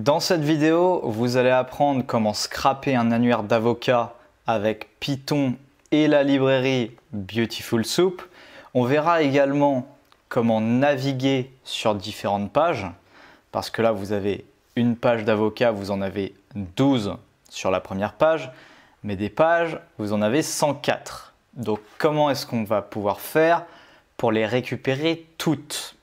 Dans cette vidéo, vous allez apprendre comment scraper un annuaire d'avocat avec Python et la librairie Beautiful Soup. On verra également comment naviguer sur différentes pages, parce que là, vous avez une page d'avocat, vous en avez 12 sur la première page, mais des pages, vous en avez 104. Donc comment est-ce qu'on va pouvoir faire pour les récupérer toutes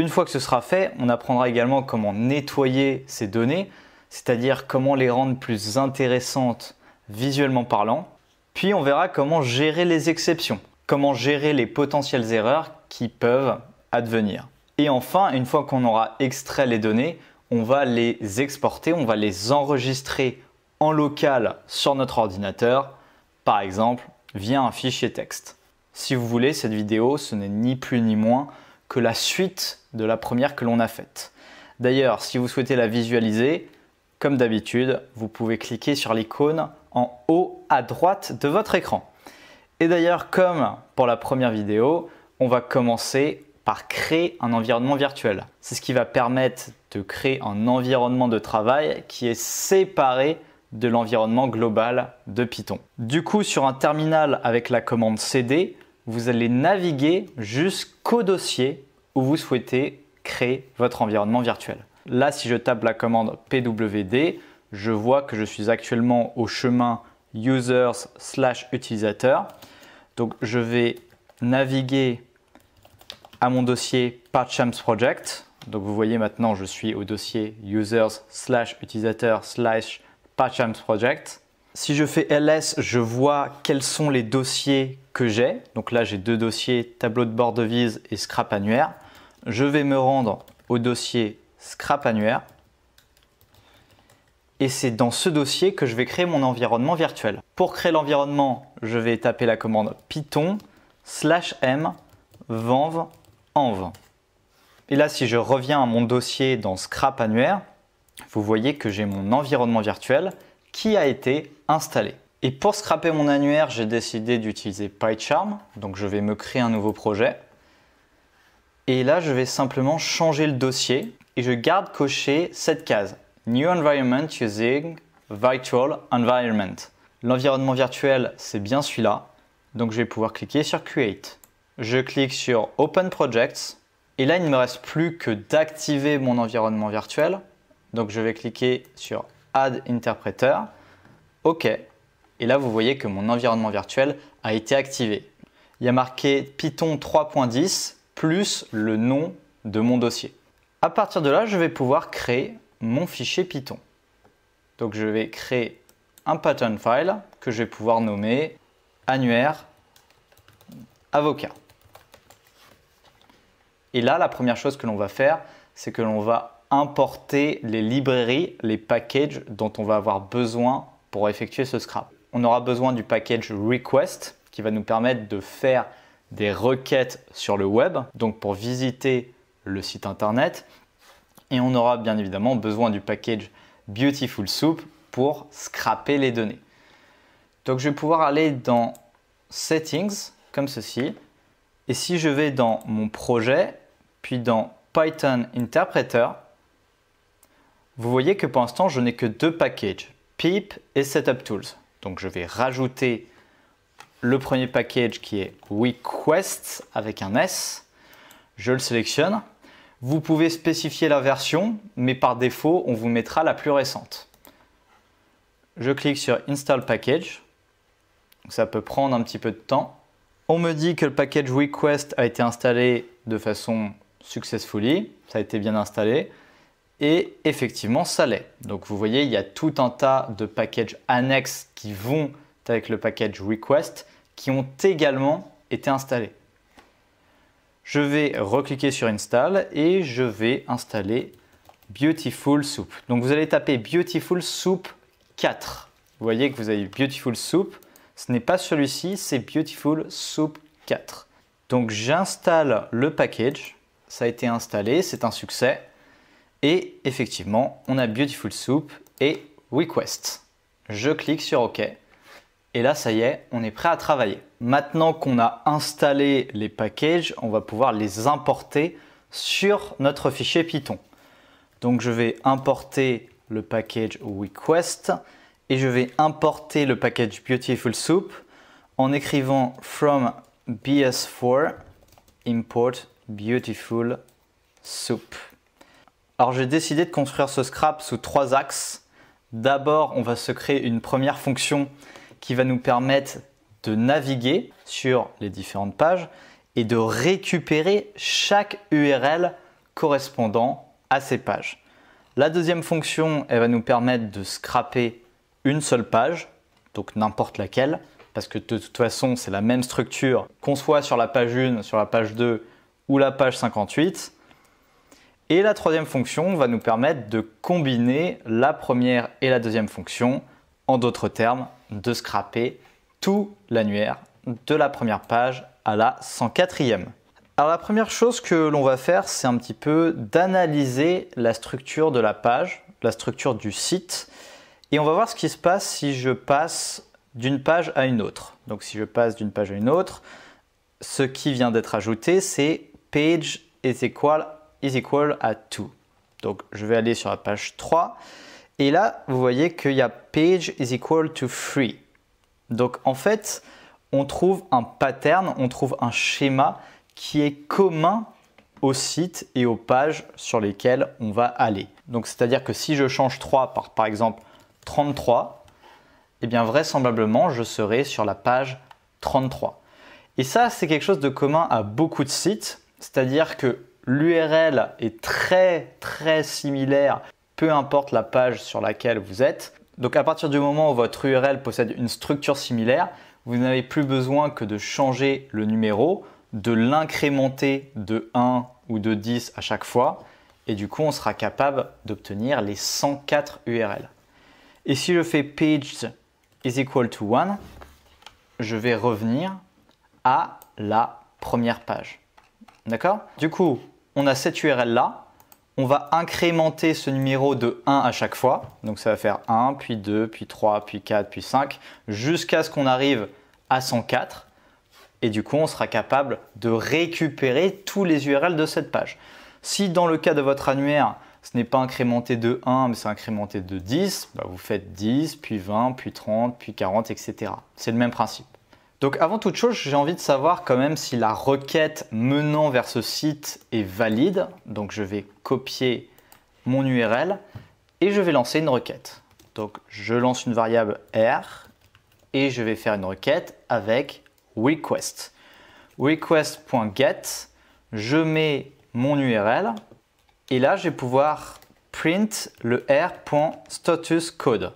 une fois que ce sera fait, on apprendra également comment nettoyer ces données, c'est-à-dire comment les rendre plus intéressantes visuellement parlant. Puis on verra comment gérer les exceptions, comment gérer les potentielles erreurs qui peuvent advenir. Et enfin, une fois qu'on aura extrait les données, on va les exporter, on va les enregistrer en local sur notre ordinateur, par exemple via un fichier texte. Si vous voulez, cette vidéo, ce n'est ni plus ni moins que la suite de la première que l'on a faite. D'ailleurs, si vous souhaitez la visualiser, comme d'habitude, vous pouvez cliquer sur l'icône en haut à droite de votre écran. Et d'ailleurs, comme pour la première vidéo, on va commencer par créer un environnement virtuel. C'est ce qui va permettre de créer un environnement de travail qui est séparé de l'environnement global de Python. Du coup, sur un terminal avec la commande CD, vous allez naviguer jusqu'au dossier vous souhaitez créer votre environnement virtuel. Là, si je tape la commande pwd, je vois que je suis actuellement au chemin users slash utilisateur. Donc, je vais naviguer à mon dossier Patchams Project. Donc, vous voyez maintenant, je suis au dossier users slash utilisateur slash Project. Si je fais ls, je vois quels sont les dossiers que j'ai. Donc là, j'ai deux dossiers, tableau de bord de vise et scrap annuaire je vais me rendre au dossier scrap annuaire. Et c'est dans ce dossier que je vais créer mon environnement virtuel. Pour créer l'environnement, je vais taper la commande python slash m vanv env. Et là, si je reviens à mon dossier dans scrap annuaire, vous voyez que j'ai mon environnement virtuel qui a été installé. Et pour scraper mon annuaire, j'ai décidé d'utiliser PyCharm. Donc je vais me créer un nouveau projet. Et là, je vais simplement changer le dossier et je garde coché cette case. New Environment using Virtual Environment. L'environnement virtuel, c'est bien celui-là. Donc je vais pouvoir cliquer sur Create. Je clique sur Open Projects. Et là, il ne me reste plus que d'activer mon environnement virtuel. Donc je vais cliquer sur Add Interpreter. OK. Et là, vous voyez que mon environnement virtuel a été activé. Il y a marqué Python 3.10 plus le nom de mon dossier. À partir de là, je vais pouvoir créer mon fichier Python. Donc je vais créer un pattern file que je vais pouvoir nommer annuaire avocat. Et là, la première chose que l'on va faire, c'est que l'on va importer les librairies, les packages dont on va avoir besoin pour effectuer ce scrap. On aura besoin du package request qui va nous permettre de faire des requêtes sur le web, donc pour visiter le site internet. Et on aura bien évidemment besoin du package Beautiful Soup pour scraper les données. Donc je vais pouvoir aller dans Settings, comme ceci. Et si je vais dans mon projet, puis dans Python Interpreter, vous voyez que pour l'instant, je n'ai que deux packages, pip et setup tools. Donc je vais rajouter le premier package qui est Request avec un S. Je le sélectionne. Vous pouvez spécifier la version, mais par défaut, on vous mettra la plus récente. Je clique sur Install Package. Ça peut prendre un petit peu de temps. On me dit que le package request a été installé de façon successfully. Ça a été bien installé. Et effectivement, ça l'est. Donc vous voyez, il y a tout un tas de packages annexes qui vont avec le package request qui ont également été installés. Je vais recliquer sur install et je vais installer Beautiful Soup. Donc vous allez taper Beautiful Soup 4. Vous voyez que vous avez Beautiful Soup. Ce n'est pas celui-ci, c'est Beautiful Soup 4. Donc j'installe le package. Ça a été installé, c'est un succès. Et effectivement, on a Beautiful Soup et Request. Je clique sur OK. Et là, ça y est, on est prêt à travailler. Maintenant qu'on a installé les packages, on va pouvoir les importer sur notre fichier Python. Donc je vais importer le package request et je vais importer le package beautiful soup en écrivant from bs4 import beautiful soup. Alors j'ai décidé de construire ce scrap sous trois axes. D'abord, on va se créer une première fonction qui va nous permettre de naviguer sur les différentes pages et de récupérer chaque URL correspondant à ces pages. La deuxième fonction, elle va nous permettre de scraper une seule page, donc n'importe laquelle, parce que de toute façon, c'est la même structure qu'on soit sur la page 1, sur la page 2 ou la page 58. Et la troisième fonction va nous permettre de combiner la première et la deuxième fonction. En d'autres termes, de scraper tout l'annuaire de la première page à la 104e. Alors la première chose que l'on va faire, c'est un petit peu d'analyser la structure de la page, la structure du site, et on va voir ce qui se passe si je passe d'une page à une autre. Donc si je passe d'une page à une autre, ce qui vient d'être ajouté, c'est page is equal, is equal à to. Donc je vais aller sur la page 3 et là, vous voyez qu'il y a page is equal to free. Donc en fait, on trouve un pattern, on trouve un schéma qui est commun au site et aux pages sur lesquelles on va aller. Donc c'est-à-dire que si je change 3 par par exemple 33, eh bien vraisemblablement je serai sur la page 33. Et ça c'est quelque chose de commun à beaucoup de sites, c'est-à-dire que l'URL est très très similaire peu importe la page sur laquelle vous êtes. Donc à partir du moment où votre URL possède une structure similaire, vous n'avez plus besoin que de changer le numéro, de l'incrémenter de 1 ou de 10 à chaque fois, et du coup on sera capable d'obtenir les 104 URL. Et si je fais page is equal to 1, je vais revenir à la première page. D'accord Du coup, on a cette URL là, on va incrémenter ce numéro de 1 à chaque fois. Donc ça va faire 1, puis 2, puis 3, puis 4, puis 5, jusqu'à ce qu'on arrive à 104. Et du coup, on sera capable de récupérer tous les URL de cette page. Si dans le cas de votre annuaire, ce n'est pas incrémenté de 1, mais c'est incrémenté de 10, bah, vous faites 10, puis 20, puis 30, puis 40, etc. C'est le même principe. Donc avant toute chose, j'ai envie de savoir quand même si la requête menant vers ce site est valide. Donc je vais copier mon URL et je vais lancer une requête. Donc je lance une variable R et je vais faire une requête avec request. request.get, je mets mon URL et là je vais pouvoir print le r.statusCode.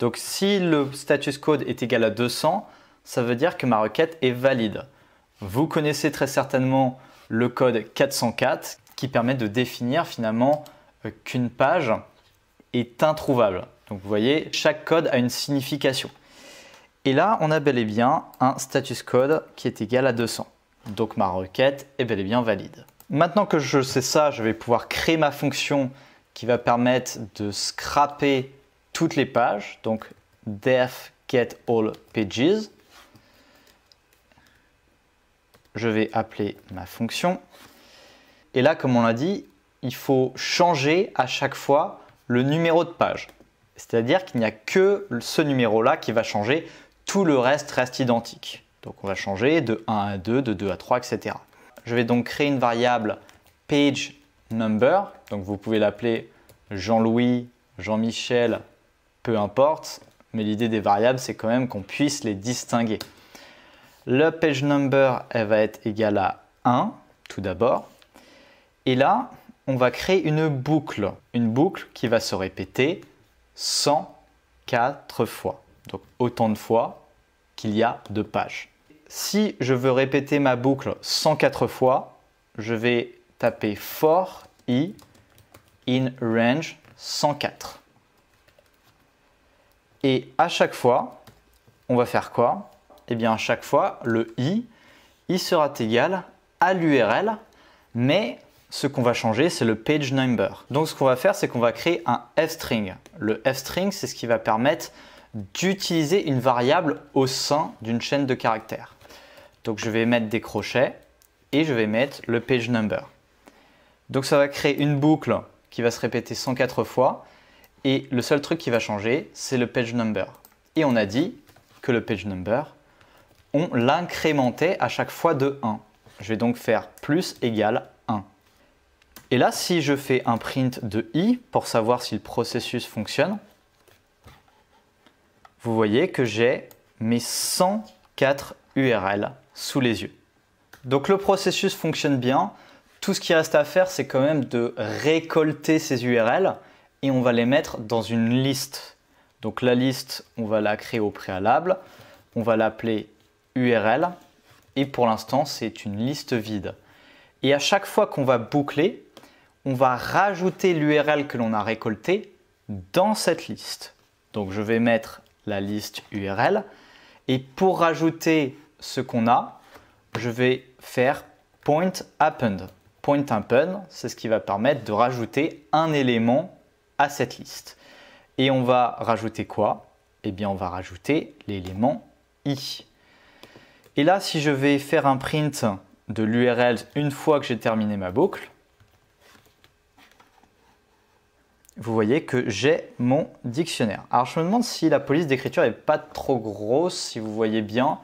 Donc si le status code est égal à 200, ça veut dire que ma requête est valide. Vous connaissez très certainement le code 404 qui permet de définir finalement euh, qu'une page est introuvable. Donc vous voyez, chaque code a une signification. Et là, on a bel et bien un status code qui est égal à 200. Donc ma requête est bel et bien valide. Maintenant que je sais ça, je vais pouvoir créer ma fonction qui va permettre de scraper toutes les pages, donc def get all pages je vais appeler ma fonction. Et là, comme on l'a dit, il faut changer à chaque fois le numéro de page. C'est-à-dire qu'il n'y a que ce numéro-là qui va changer, tout le reste reste identique. Donc on va changer de 1 à 2, de 2 à 3, etc. Je vais donc créer une variable page number, donc vous pouvez l'appeler Jean-Louis, Jean-Michel, peu importe, mais l'idée des variables, c'est quand même qu'on puisse les distinguer. Le page number, elle va être égale à 1, tout d'abord. Et là, on va créer une boucle, une boucle qui va se répéter 104 fois. Donc autant de fois qu'il y a de pages. Si je veux répéter ma boucle 104 fois, je vais taper for i in range 104. Et à chaque fois, on va faire quoi et eh bien à chaque fois, le i, sera égal à l'URL, mais ce qu'on va changer, c'est le page number. Donc ce qu'on va faire, c'est qu'on va créer un f-string. Le f-string, c'est ce qui va permettre d'utiliser une variable au sein d'une chaîne de caractères. Donc je vais mettre des crochets et je vais mettre le page number. Donc ça va créer une boucle qui va se répéter 104 fois et le seul truc qui va changer, c'est le page number. Et on a dit que le page number, on l'incrémentait à chaque fois de 1. Je vais donc faire plus égale 1. Et là, si je fais un print de i pour savoir si le processus fonctionne, vous voyez que j'ai mes 104 URL sous les yeux. Donc le processus fonctionne bien. Tout ce qui reste à faire, c'est quand même de récolter ces URL et on va les mettre dans une liste. Donc la liste, on va la créer au préalable. On va l'appeler URL et pour l'instant c'est une liste vide. Et à chaque fois qu'on va boucler, on va rajouter l'URL que l'on a récolté dans cette liste. Donc je vais mettre la liste URL et pour rajouter ce qu'on a, je vais faire point append. Point append, c'est ce qui va permettre de rajouter un élément à cette liste. Et on va rajouter quoi Eh bien, on va rajouter l'élément i. Et là, si je vais faire un print de l'URL une fois que j'ai terminé ma boucle, vous voyez que j'ai mon dictionnaire. Alors je me demande si la police d'écriture n'est pas trop grosse, si vous voyez bien.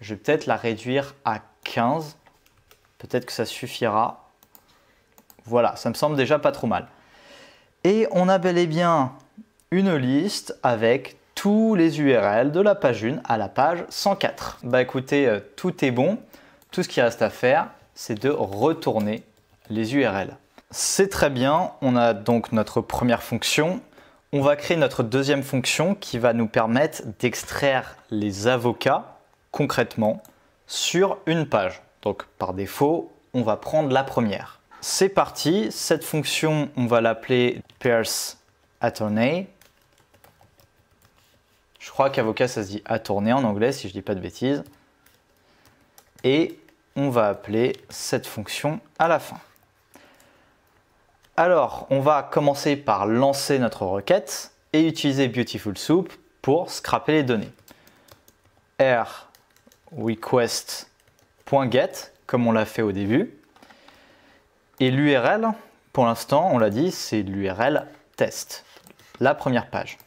Je vais peut-être la réduire à 15. Peut-être que ça suffira. Voilà, ça me semble déjà pas trop mal. Et on a bel et bien une liste avec tous les URL de la page 1 à la page 104. Bah écoutez, euh, tout est bon. Tout ce qui reste à faire, c'est de retourner les URL. C'est très bien, on a donc notre première fonction. On va créer notre deuxième fonction qui va nous permettre d'extraire les avocats concrètement sur une page. Donc par défaut, on va prendre la première. C'est parti, cette fonction, on va l'appeler Pierce attorney je crois qu'avocat, ça se dit à tourner » en anglais, si je ne dis pas de bêtises. Et on va appeler cette fonction à la fin. Alors, on va commencer par lancer notre requête et utiliser Beautiful Soup pour scraper les données. Rrequest.get, comme on l'a fait au début. Et l'URL, pour l'instant, on l'a dit, c'est l'URL test, la première page.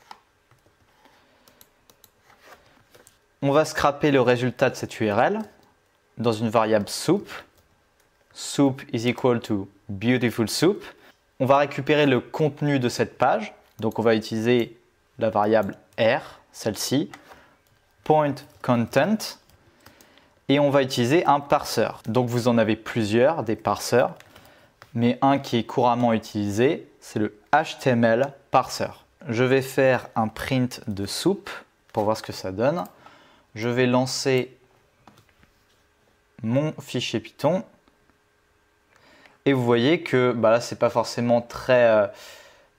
On va scraper le résultat de cette URL dans une variable soup. Soup is equal to beautiful soup. On va récupérer le contenu de cette page. Donc on va utiliser la variable r, celle-ci, point content. Et on va utiliser un parseur. Donc vous en avez plusieurs, des parseurs. Mais un qui est couramment utilisé, c'est le HTML parseur. Je vais faire un print de soup pour voir ce que ça donne je vais lancer mon fichier Python. Et vous voyez que bah là, c'est pas forcément très, euh,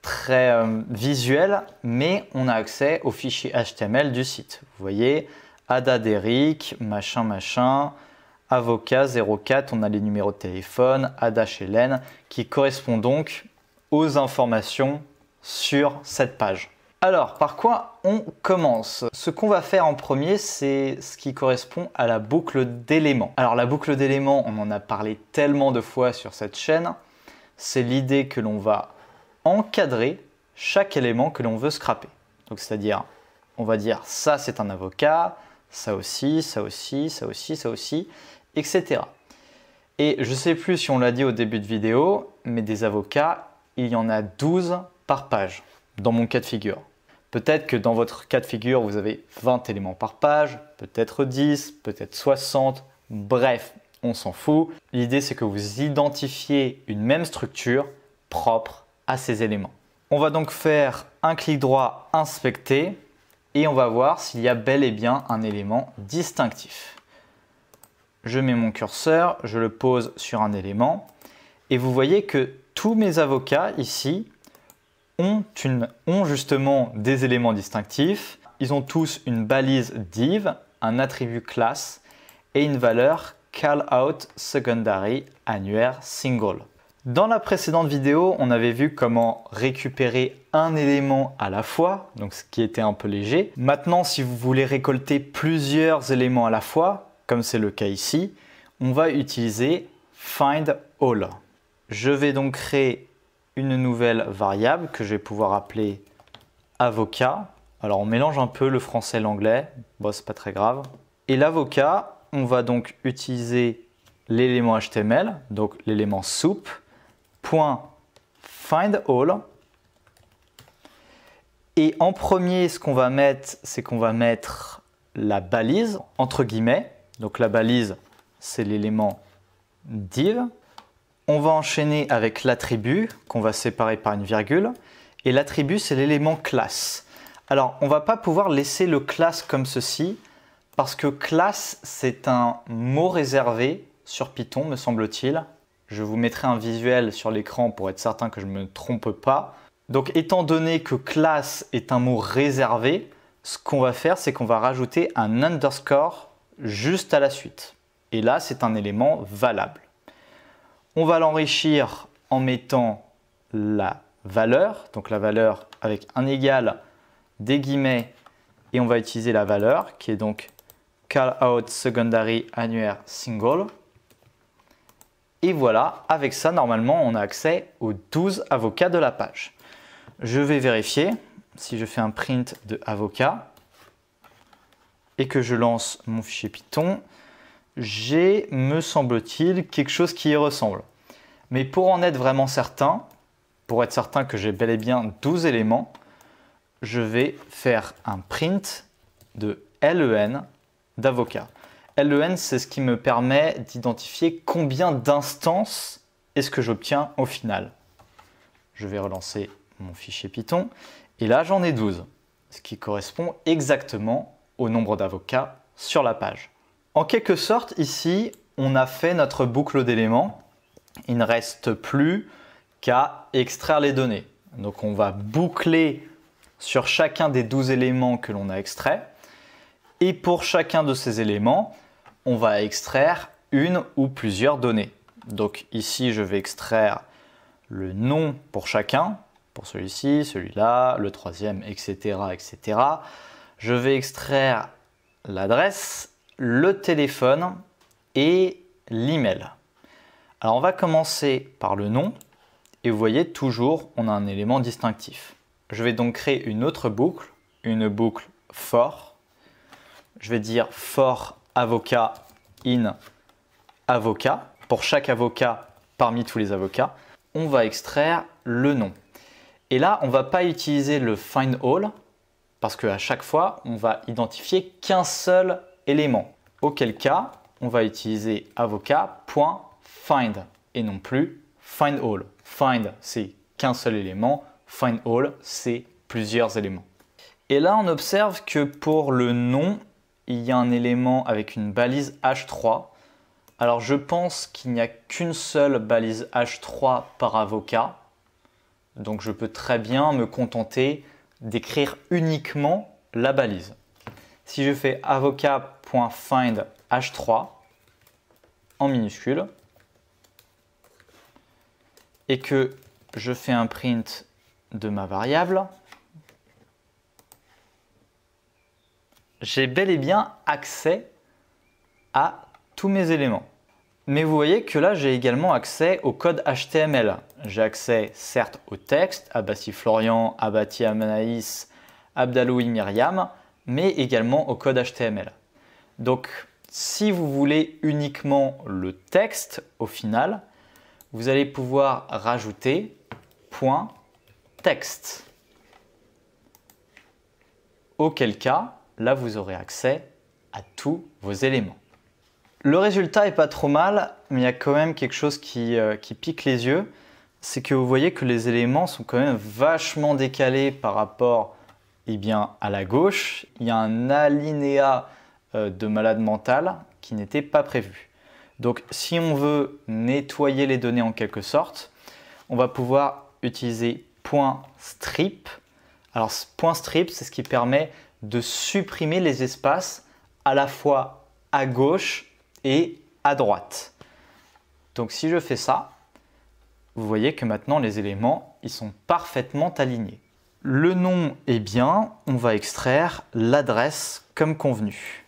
très euh, visuel, mais on a accès au fichier HTML du site. Vous voyez, Ada Deric, machin, machin, avocat 04, on a les numéros de téléphone, Ada Hélène, qui correspond donc aux informations sur cette page. Alors, par quoi on commence Ce qu'on va faire en premier, c'est ce qui correspond à la boucle d'éléments. Alors, la boucle d'éléments, on en a parlé tellement de fois sur cette chaîne. C'est l'idée que l'on va encadrer chaque élément que l'on veut scraper. Donc, c'est-à-dire, on va dire ça, c'est un avocat, ça aussi, ça aussi, ça aussi, ça aussi, etc. Et je ne sais plus si on l'a dit au début de vidéo, mais des avocats, il y en a 12 par page, dans mon cas de figure. Peut-être que dans votre cas de figure, vous avez 20 éléments par page, peut-être 10, peut-être 60, bref, on s'en fout. L'idée, c'est que vous identifiez une même structure propre à ces éléments. On va donc faire un clic droit inspecter et on va voir s'il y a bel et bien un élément distinctif. Je mets mon curseur, je le pose sur un élément et vous voyez que tous mes avocats ici ont, justement des éléments distinctifs. Ils ont tous une balise div, un attribut class et une valeur callout secondary annuaire single. Dans la précédente vidéo, on avait vu comment récupérer un élément à la fois, donc ce qui était un peu léger. Maintenant, si vous voulez récolter plusieurs éléments à la fois, comme c'est le cas ici, on va utiliser find all. Je vais donc créer une nouvelle variable que je vais pouvoir appeler avocat. Alors on mélange un peu le français et l'anglais, bon c'est pas très grave. Et l'avocat, on va donc utiliser l'élément HTML, donc l'élément soup, point find all. Et en premier, ce qu'on va mettre, c'est qu'on va mettre la balise, entre guillemets. Donc la balise, c'est l'élément div. On va enchaîner avec l'attribut qu'on va séparer par une virgule. Et l'attribut, c'est l'élément classe. Alors, on ne va pas pouvoir laisser le classe comme ceci parce que classe, c'est un mot réservé sur Python, me semble-t-il. Je vous mettrai un visuel sur l'écran pour être certain que je ne me trompe pas. Donc, étant donné que classe est un mot réservé, ce qu'on va faire, c'est qu'on va rajouter un underscore juste à la suite. Et là, c'est un élément valable. On va l'enrichir en mettant la valeur, donc la valeur avec un égal, des guillemets, et on va utiliser la valeur qui est donc call out secondary annuaire single. Et voilà, avec ça, normalement, on a accès aux 12 avocats de la page. Je vais vérifier si je fais un print de avocat et que je lance mon fichier Python j'ai, me semble-t-il, quelque chose qui y ressemble. Mais pour en être vraiment certain, pour être certain que j'ai bel et bien 12 éléments, je vais faire un print de len d'avocat. len, c'est ce qui me permet d'identifier combien d'instances est-ce que j'obtiens au final. Je vais relancer mon fichier Python, et là j'en ai 12, ce qui correspond exactement au nombre d'avocats sur la page. En quelque sorte, ici, on a fait notre boucle d'éléments. Il ne reste plus qu'à extraire les données. Donc on va boucler sur chacun des 12 éléments que l'on a extraits. Et pour chacun de ces éléments, on va extraire une ou plusieurs données. Donc ici, je vais extraire le nom pour chacun, pour celui-ci, celui-là, le troisième, etc., etc. Je vais extraire l'adresse le téléphone et l'email. Alors on va commencer par le nom et vous voyez toujours on a un élément distinctif. Je vais donc créer une autre boucle, une boucle for. Je vais dire for avocat in avocat. Pour chaque avocat parmi tous les avocats, on va extraire le nom. Et là, on va pas utiliser le find all parce qu'à chaque fois, on va identifier qu'un seul élément. Auquel cas, on va utiliser avocat.find et non plus find all. Find, c'est qu'un seul élément. Find all, c'est plusieurs éléments. Et là, on observe que pour le nom, il y a un élément avec une balise H3. Alors, je pense qu'il n'y a qu'une seule balise H3 par avocat. Donc, je peux très bien me contenter d'écrire uniquement la balise. Si je fais avocat h3 en minuscule et que je fais un print de ma variable, j'ai bel et bien accès à tous mes éléments. Mais vous voyez que là, j'ai également accès au code HTML. J'ai accès certes au texte, Abassi Florian, Abati Amanaïs, Abdaloui Myriam, mais également au code HTML. Donc, si vous voulez uniquement le texte au final, vous allez pouvoir rajouter point texte. Auquel cas, là, vous aurez accès à tous vos éléments. Le résultat est pas trop mal, mais il y a quand même quelque chose qui, euh, pique les yeux. C'est que vous voyez que les éléments sont quand même vachement décalés par rapport eh bien, à la gauche. Il y a un alinéa euh, de malade mental qui n'était pas prévu. Donc si on veut nettoyer les données en quelque sorte, on va pouvoir utiliser .strip. Alors .strip, c'est ce qui permet de supprimer les espaces à la fois à gauche et à droite. Donc si je fais ça, vous voyez que maintenant les éléments, ils sont parfaitement alignés. Le nom est bien, on va extraire l'adresse comme convenu.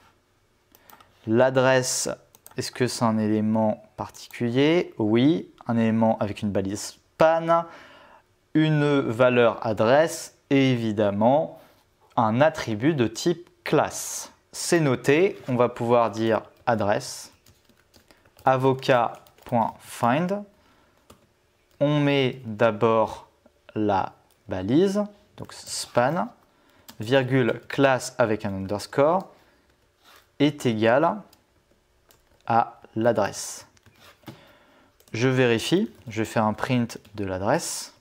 L'adresse, est-ce que c'est un élément particulier Oui, un élément avec une balise span, une valeur adresse et évidemment un attribut de type classe. C'est noté, on va pouvoir dire adresse avocat.find. On met d'abord la balise, donc span, virgule classe avec un underscore, est égal à l'adresse. Je vérifie, je fais un print de l'adresse.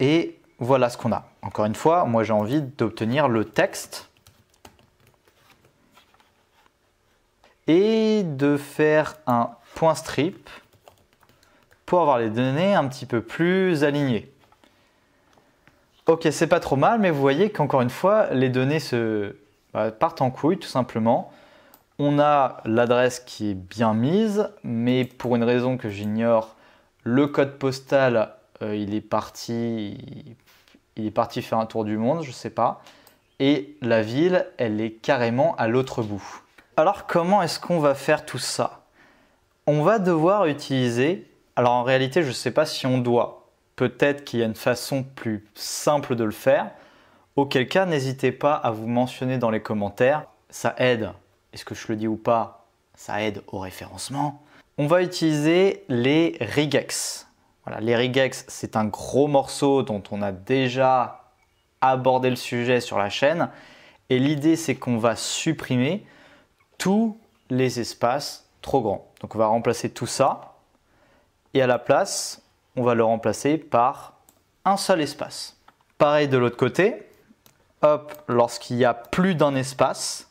Et voilà ce qu'on a. Encore une fois, moi j'ai envie d'obtenir le texte et de faire un point strip pour avoir les données un petit peu plus alignées. Ok, c'est pas trop mal, mais vous voyez qu'encore une fois, les données se bah, partent en couille tout simplement. On a l'adresse qui est bien mise, mais pour une raison que j'ignore, le code postal, euh, il est parti, il est parti faire un tour du monde, je sais pas. Et la ville, elle est carrément à l'autre bout. Alors comment est-ce qu'on va faire tout ça On va devoir utiliser, alors en réalité, je sais pas si on doit, peut-être qu'il y a une façon plus simple de le faire. Auquel cas, n'hésitez pas à vous mentionner dans les commentaires. Ça aide, est-ce que je le dis ou pas Ça aide au référencement. On va utiliser les regex. Voilà, les regex, c'est un gros morceau dont on a déjà abordé le sujet sur la chaîne. Et l'idée, c'est qu'on va supprimer tous les espaces trop grands. Donc on va remplacer tout ça. Et à la place, on va le remplacer par un seul espace. Pareil de l'autre côté, hop, lorsqu'il y a plus d'un espace,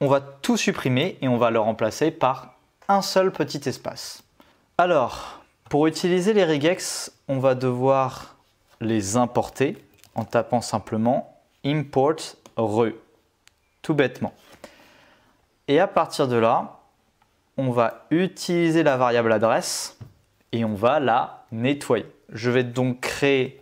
on va tout supprimer et on va le remplacer par un seul petit espace. Alors, pour utiliser les regex, on va devoir les importer en tapant simplement import re, tout bêtement. Et à partir de là, on va utiliser la variable adresse et on va la nettoyer. Je vais donc créer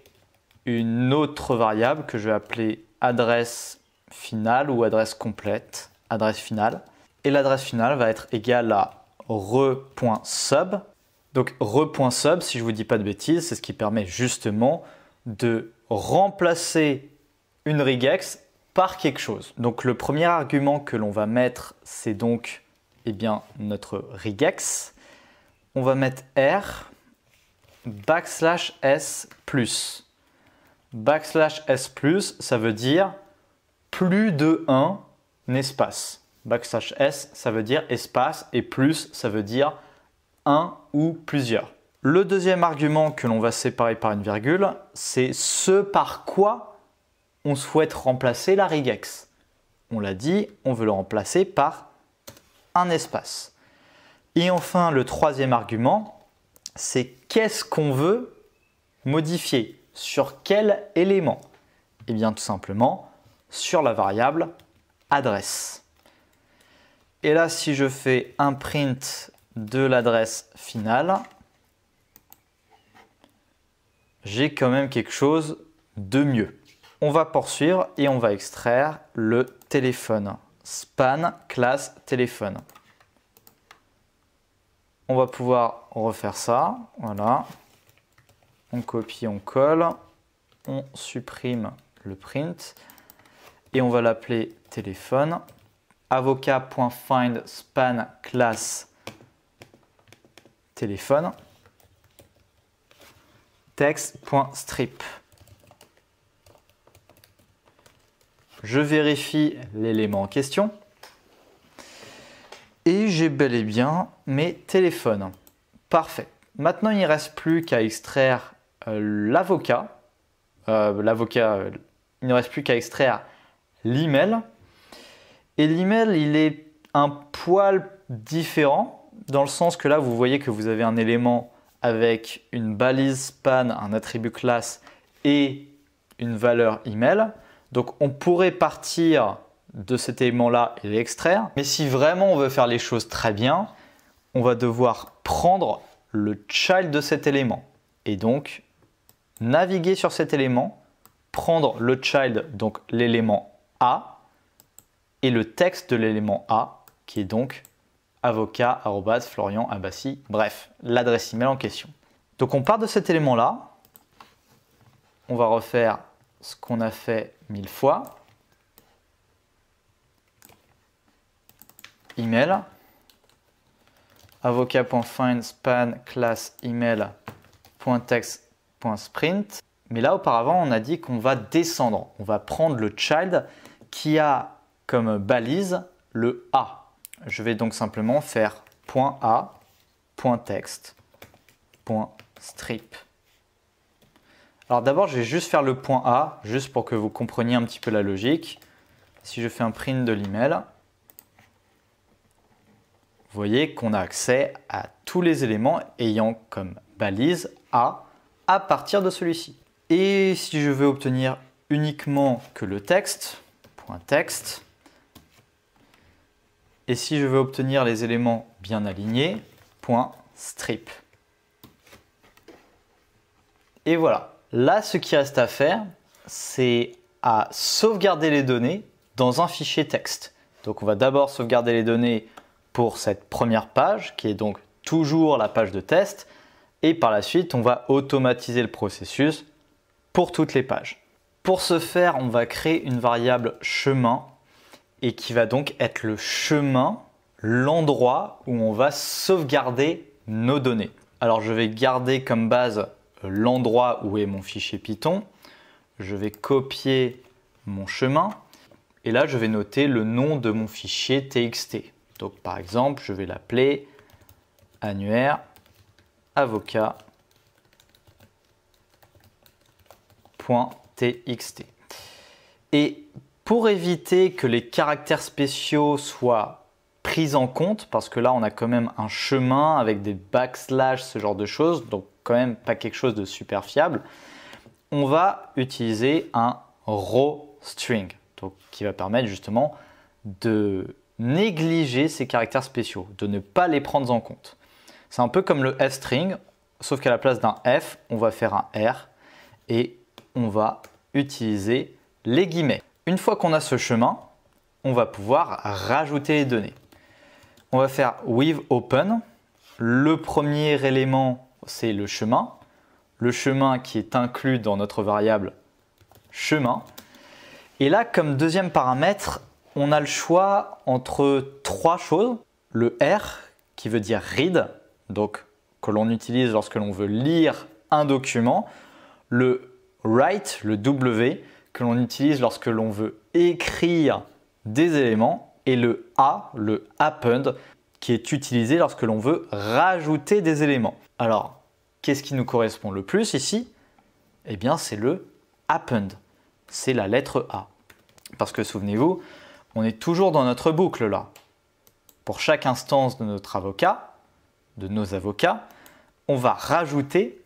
une autre variable que je vais appeler adresse finale ou adresse complète, adresse finale. Et l'adresse finale va être égale à re.sub. Donc re.sub, si je vous dis pas de bêtises, c'est ce qui permet justement de remplacer une regex par quelque chose. Donc le premier argument que l'on va mettre, c'est donc eh bien, notre regex on va mettre R backslash S plus. Backslash S plus, ça veut dire plus de un espace. Backslash S, ça veut dire espace et plus, ça veut dire un ou plusieurs. Le deuxième argument que l'on va séparer par une virgule, c'est ce par quoi on souhaite remplacer la regex. On l'a dit, on veut le remplacer par un espace. Et enfin, le troisième argument, c'est qu'est-ce qu'on veut modifier Sur quel élément Eh bien, tout simplement, sur la variable adresse. Et là, si je fais un print de l'adresse finale, j'ai quand même quelque chose de mieux. On va poursuivre et on va extraire le téléphone. Span classe téléphone on va pouvoir refaire ça. Voilà. On copie, on colle. On supprime le print. Et on va l'appeler téléphone. Avocat.find class téléphone. Text.strip. Je vérifie l'élément en question. Et j'ai bel et bien mes téléphones. Parfait. Maintenant, il ne reste plus qu'à extraire euh, l'avocat. Euh, l'avocat, euh, il ne reste plus qu'à extraire l'email. Et l'email, il est un poil différent, dans le sens que là, vous voyez que vous avez un élément avec une balise span, un attribut classe et une valeur email. Donc on pourrait partir de cet élément-là et l'extraire. Mais si vraiment on veut faire les choses très bien, on va devoir prendre le child de cet élément. Et donc, naviguer sur cet élément, prendre le child, donc l'élément A, et le texte de l'élément A, qui est donc avocat, Florian, bref, l'adresse email en question. Donc on part de cet élément-là, on va refaire ce qu'on a fait mille fois, email, avocat.find span class email.text.sprint. Mais là, auparavant, on a dit qu'on va descendre. On va prendre le child qui a comme balise le A. Je vais donc simplement faire .strip. Alors d'abord, je vais juste faire le .a, juste pour que vous compreniez un petit peu la logique. Si je fais un print de l'email, voyez qu'on a accès à tous les éléments ayant comme balise A à partir de celui-ci. Et si je veux obtenir uniquement que le texte, point texte, et si je veux obtenir les éléments bien alignés, point strip. Et voilà. Là, ce qui reste à faire, c'est à sauvegarder les données dans un fichier texte. Donc on va d'abord sauvegarder les données pour cette première page qui est donc toujours la page de test et par la suite on va automatiser le processus pour toutes les pages. Pour ce faire, on va créer une variable chemin et qui va donc être le chemin, l'endroit où on va sauvegarder nos données. Alors je vais garder comme base euh, l'endroit où est mon fichier Python. Je vais copier mon chemin et là je vais noter le nom de mon fichier txt. Donc par exemple, je vais l'appeler annuaire avocat.txt. Et pour éviter que les caractères spéciaux soient pris en compte, parce que là on a quand même un chemin avec des backslash, ce genre de choses, donc quand même pas quelque chose de super fiable, on va utiliser un raw string, donc qui va permettre justement de négliger ces caractères spéciaux, de ne pas les prendre en compte. C'est un peu comme le f-string, sauf qu'à la place d'un f, on va faire un r et on va utiliser les guillemets. Une fois qu'on a ce chemin, on va pouvoir rajouter les données. On va faire with open. Le premier élément, c'est le chemin. Le chemin qui est inclus dans notre variable chemin. Et là, comme deuxième paramètre, on a le choix entre trois choses. Le R, qui veut dire read, donc que l'on utilise lorsque l'on veut lire un document. Le write, le W, que l'on utilise lorsque l'on veut écrire des éléments. Et le A, le append, qui est utilisé lorsque l'on veut rajouter des éléments. Alors, qu'est-ce qui nous correspond le plus ici Eh bien, c'est le append. C'est la lettre A. Parce que souvenez-vous, on est toujours dans notre boucle là. Pour chaque instance de notre avocat, de nos avocats, on va rajouter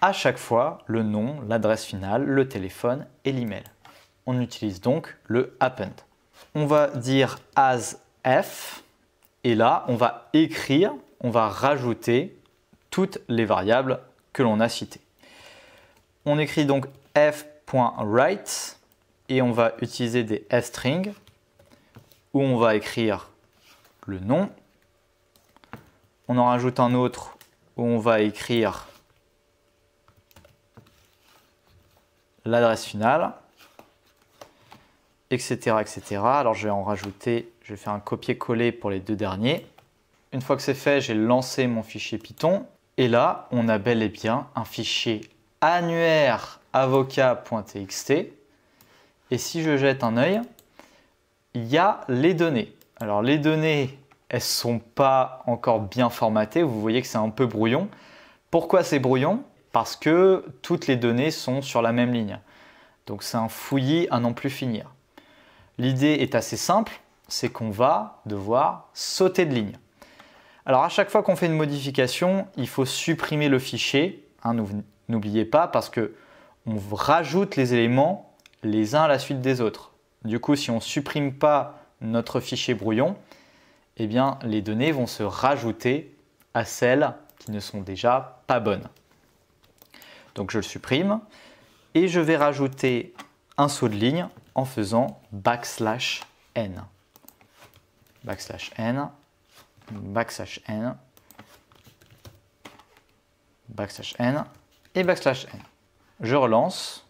à chaque fois le nom, l'adresse finale, le téléphone et l'email. On utilise donc le append. On va dire as f et là on va écrire, on va rajouter toutes les variables que l'on a citées. On écrit donc f.write et on va utiliser des strings où on va écrire le nom. On en rajoute un autre où on va écrire l'adresse finale, etc., etc. Alors je vais en rajouter, je vais faire un copier-coller pour les deux derniers. Une fois que c'est fait, j'ai lancé mon fichier Python. Et là, on a bel et bien un fichier annuaire avocat.txt. Et si je jette un œil, il y a les données. Alors les données, elles ne sont pas encore bien formatées, vous voyez que c'est un peu brouillon. Pourquoi c'est brouillon Parce que toutes les données sont sur la même ligne. Donc c'est un fouillis à n'en plus finir. L'idée est assez simple, c'est qu'on va devoir sauter de ligne. Alors à chaque fois qu'on fait une modification, il faut supprimer le fichier. Hein, n'oubliez pas parce que on rajoute les éléments les uns à la suite des autres. Du coup, si on ne supprime pas notre fichier brouillon, eh bien, les données vont se rajouter à celles qui ne sont déjà pas bonnes. Donc je le supprime et je vais rajouter un saut de ligne en faisant backslash n. Backslash n, backslash n, backslash n et backslash n. Je relance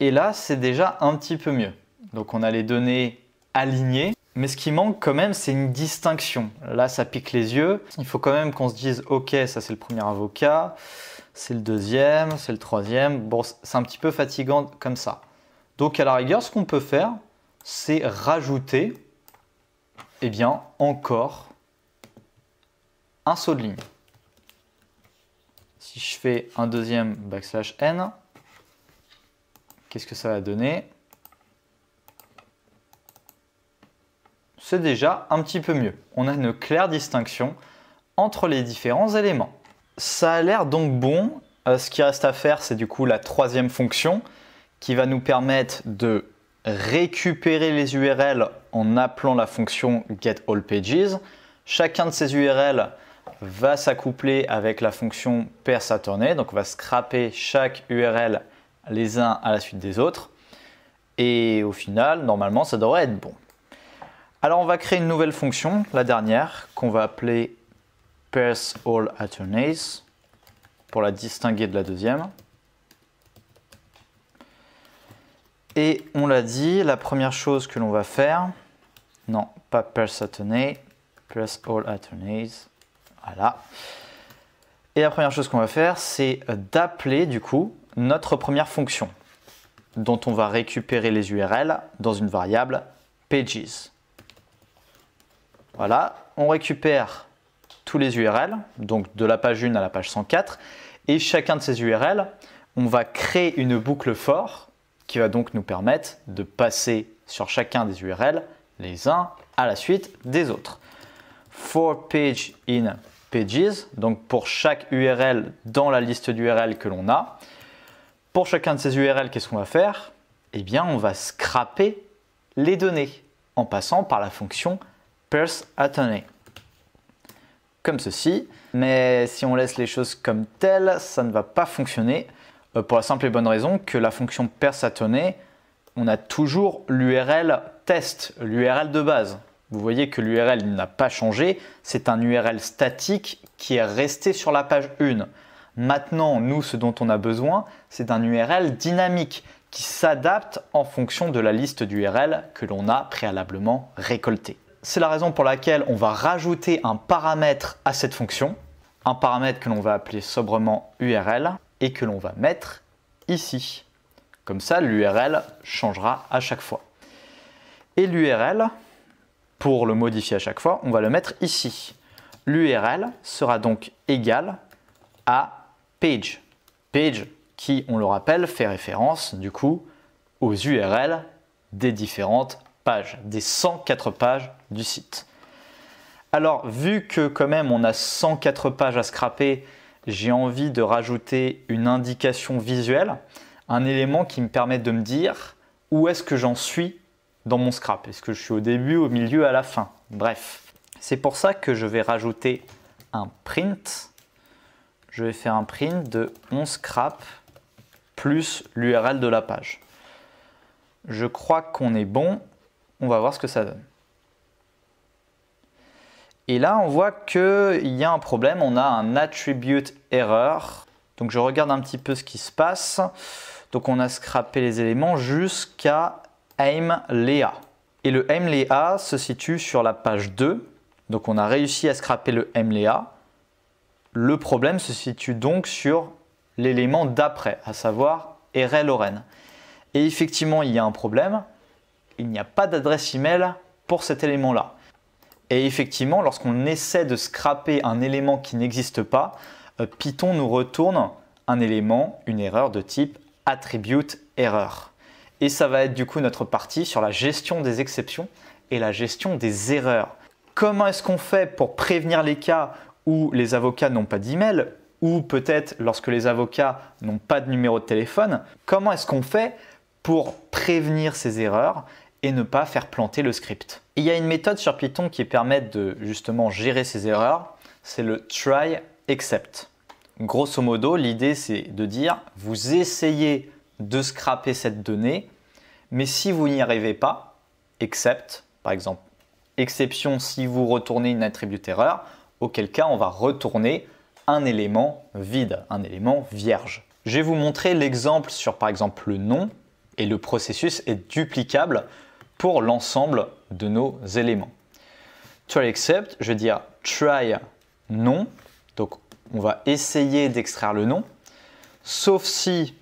Et là, c'est déjà un petit peu mieux. Donc on a les données alignées. Mais ce qui manque quand même, c'est une distinction. Là, ça pique les yeux. Il faut quand même qu'on se dise, ok, ça c'est le premier avocat, c'est le deuxième, c'est le troisième. Bon, c'est un petit peu fatigant comme ça. Donc à la rigueur, ce qu'on peut faire, c'est rajouter, eh bien, encore un saut de ligne. Si je fais un deuxième backslash n, Qu'est-ce que ça va donner C'est déjà un petit peu mieux. On a une claire distinction entre les différents éléments. Ça a l'air donc bon. Euh, ce qui reste à faire, c'est du coup la troisième fonction qui va nous permettre de récupérer les URL en appelant la fonction getAllPages. Chacun de ces URL va s'accoupler avec la fonction persAttorney, donc on va scraper chaque URL les uns à la suite des autres. Et au final, normalement, ça devrait être bon. Alors on va créer une nouvelle fonction, la dernière, qu'on va appeler Attorneys pour la distinguer de la deuxième. Et on l'a dit, la première chose que l'on va faire, non, pas PairsAttorney, PairsAllAttorneys, voilà. Et la première chose qu'on va faire, c'est d'appeler du coup notre première fonction dont on va récupérer les URL dans une variable pages. Voilà, on récupère tous les URL, donc de la page 1 à la page 104, et chacun de ces URL, on va créer une boucle for qui va donc nous permettre de passer sur chacun des URL les uns à la suite des autres. For page in pages, donc pour chaque URL dans la liste d'URL que l'on a, pour chacun de ces URL, qu'est-ce qu'on va faire Eh bien, on va scraper les données en passant par la fonction persAttorney. Comme ceci. Mais si on laisse les choses comme telles, ça ne va pas fonctionner euh, pour la simple et bonne raison que la fonction persAttorney, on a toujours l'URL test, l'URL de base. Vous voyez que l'URL n'a pas changé, c'est un URL statique qui est resté sur la page 1. Maintenant, nous, ce dont on a besoin, c'est d'un URL dynamique qui s'adapte en fonction de la liste d'URL que l'on a préalablement récoltée. C'est la raison pour laquelle on va rajouter un paramètre à cette fonction, un paramètre que l'on va appeler sobrement URL et que l'on va mettre ici. Comme ça, l'URL changera à chaque fois. Et l'URL, pour le modifier à chaque fois, on va le mettre ici. L'URL sera donc égal à page. Page qui, on le rappelle, fait référence du coup aux URL des différentes pages, des 104 pages du site. Alors, vu que quand même on a 104 pages à scraper, j'ai envie de rajouter une indication visuelle, un élément qui me permet de me dire où est-ce que j'en suis dans mon scrap. Est-ce que je suis au début, au milieu, à la fin Bref, c'est pour ça que je vais rajouter un print je vais faire un print de 11 scrap plus l'URL de la page. Je crois qu'on est bon. On va voir ce que ça donne. Et là, on voit qu'il y a un problème. On a un attribute error. Donc, je regarde un petit peu ce qui se passe. Donc, on a scrappé les éléments jusqu'à aim Et le aim se situe sur la page 2. Donc, on a réussi à scraper le mlea. Le problème se situe donc sur l'élément d'après, à savoir eray Et effectivement, il y a un problème, il n'y a pas d'adresse email pour cet élément-là. Et effectivement, lorsqu'on essaie de scraper un élément qui n'existe pas, euh, Python nous retourne un élément, une erreur de type attribute error. Et ça va être du coup notre partie sur la gestion des exceptions et la gestion des erreurs. Comment est-ce qu'on fait pour prévenir les cas où les avocats n'ont pas d'email, ou peut-être lorsque les avocats n'ont pas de numéro de téléphone, comment est-ce qu'on fait pour prévenir ces erreurs et ne pas faire planter le script Il y a une méthode sur Python qui permet de justement gérer ces erreurs, c'est le try except. Grosso modo, l'idée c'est de dire vous essayez de scraper cette donnée, mais si vous n'y arrivez pas, except, par exemple, exception si vous retournez une attribute erreur, auquel cas on va retourner un élément vide, un élément vierge. Je vais vous montrer l'exemple sur par exemple le nom et le processus est duplicable pour l'ensemble de nos éléments. Try except, je vais dire try non, donc on va essayer d'extraire le nom, sauf si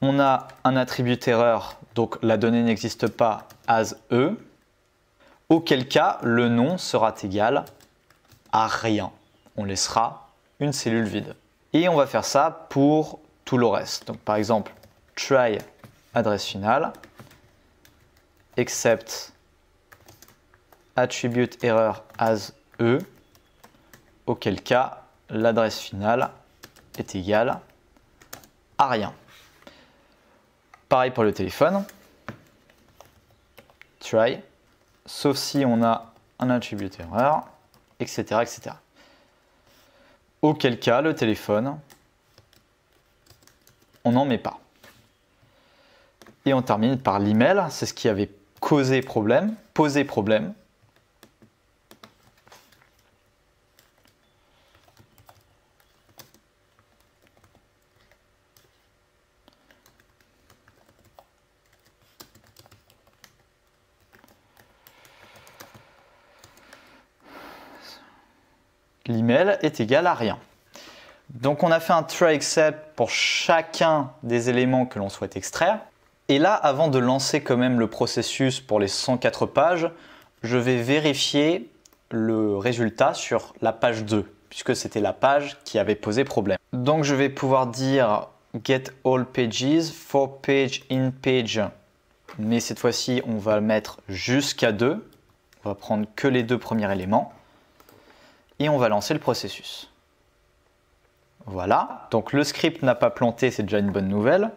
on a un attribut erreur, donc la donnée n'existe pas as e, auquel cas le nom sera égal rien. On laissera une cellule vide. Et on va faire ça pour tout le reste. Donc par exemple, try adresse finale, except attribute error as e, auquel cas l'adresse finale est égale à rien. Pareil pour le téléphone, try, sauf si on a un attribute error, etc., etc. Auquel cas, le téléphone, on n'en met pas. Et on termine par l'email, c'est ce qui avait causé problème, posé problème. égal à rien. Donc on a fait un try except pour chacun des éléments que l'on souhaite extraire. Et là, avant de lancer quand même le processus pour les 104 pages, je vais vérifier le résultat sur la page 2, puisque c'était la page qui avait posé problème. Donc je vais pouvoir dire get all pages for page in page, mais cette fois-ci on va le mettre jusqu'à 2. On va prendre que les deux premiers éléments et on va lancer le processus. Voilà, donc le script n'a pas planté, c'est déjà une bonne nouvelle.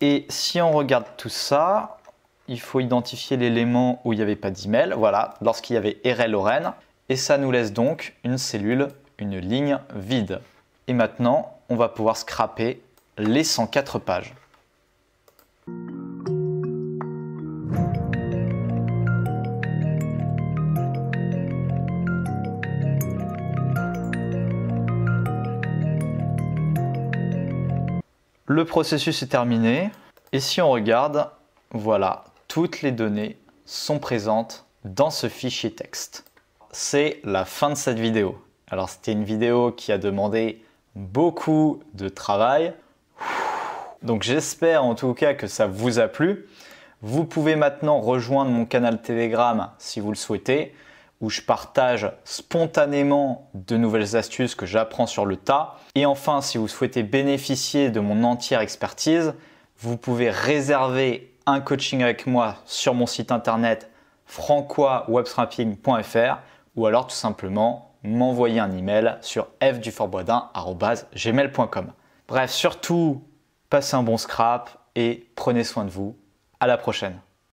Et si on regarde tout ça, il faut identifier l'élément où il n'y avait pas d'email, voilà, lorsqu'il y avait RL lorraine et ça nous laisse donc une cellule, une ligne vide. Et maintenant, on va pouvoir scraper les 104 pages. Le processus est terminé. Et si on regarde, voilà, toutes les données sont présentes dans ce fichier texte. C'est la fin de cette vidéo. Alors c'était une vidéo qui a demandé beaucoup de travail. Donc j'espère en tout cas que ça vous a plu. Vous pouvez maintenant rejoindre mon canal Telegram si vous le souhaitez où je partage spontanément de nouvelles astuces que j'apprends sur le tas. Et enfin, si vous souhaitez bénéficier de mon entière expertise, vous pouvez réserver un coaching avec moi sur mon site internet francoiswebstrapping.fr ou alors tout simplement m'envoyer un email sur fduforboisdin.com. Bref, surtout, passez un bon scrap et prenez soin de vous. À la prochaine.